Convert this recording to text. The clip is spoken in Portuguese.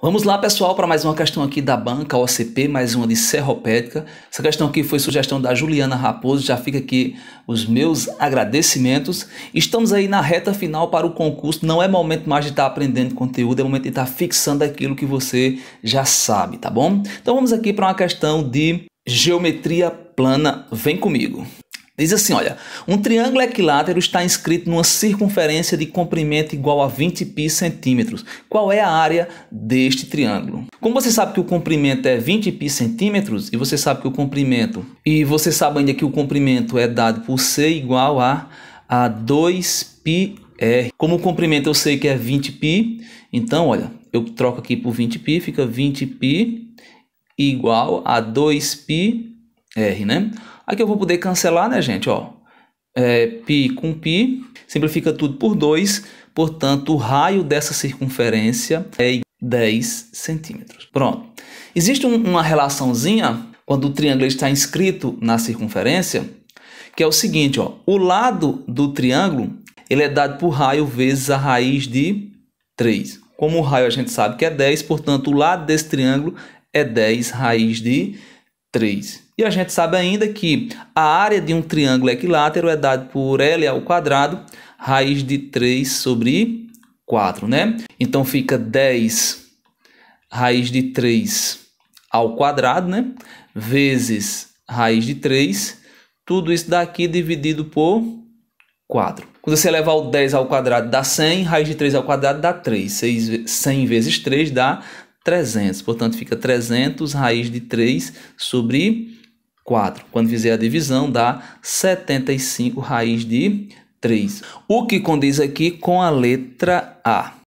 Vamos lá, pessoal, para mais uma questão aqui da banca OCP, mais uma de Serropédica. Essa questão aqui foi sugestão da Juliana Raposo, já fica aqui os meus agradecimentos. Estamos aí na reta final para o concurso, não é momento mais de estar tá aprendendo conteúdo, é momento de estar tá fixando aquilo que você já sabe, tá bom? Então vamos aqui para uma questão de geometria plana, vem comigo. Diz assim, olha, um triângulo equilátero está inscrito numa circunferência de comprimento igual a 20 pi centímetros. Qual é a área deste triângulo? Como você sabe que o comprimento é 20 pi centímetros e você sabe que o comprimento e você sabe ainda que o comprimento é dado por c igual a a 2 pi r. Como o comprimento eu sei que é 20 pi, então olha, eu troco aqui por 20 pi, fica 20 pi igual a 2 pi R, né? Aqui eu vou poder cancelar, né, gente? Ó, é, π com π, simplifica tudo por 2, portanto, o raio dessa circunferência é 10 centímetros. Pronto. Existe um, uma relaçãozinha quando o triângulo está inscrito na circunferência, que é o seguinte, ó, o lado do triângulo ele é dado por raio vezes a raiz de 3. Como o raio a gente sabe que é 10, portanto, o lado desse triângulo é 10 raiz de 3. 3. E a gente sabe ainda que a área de um triângulo equilátero é dada por L ao quadrado, raiz de 3 sobre 4, né? Então fica 10 raiz de 3 ao quadrado, né? Vezes raiz de 3, tudo isso daqui dividido por 4. Quando você levar o 10 ao quadrado dá 100, raiz de 3 ao quadrado dá 3. 100 vezes 3 dá 300. Portanto, fica 300 raiz de 3 sobre 4. Quando fizer a divisão, dá 75 raiz de 3. O que condiz aqui com a letra A.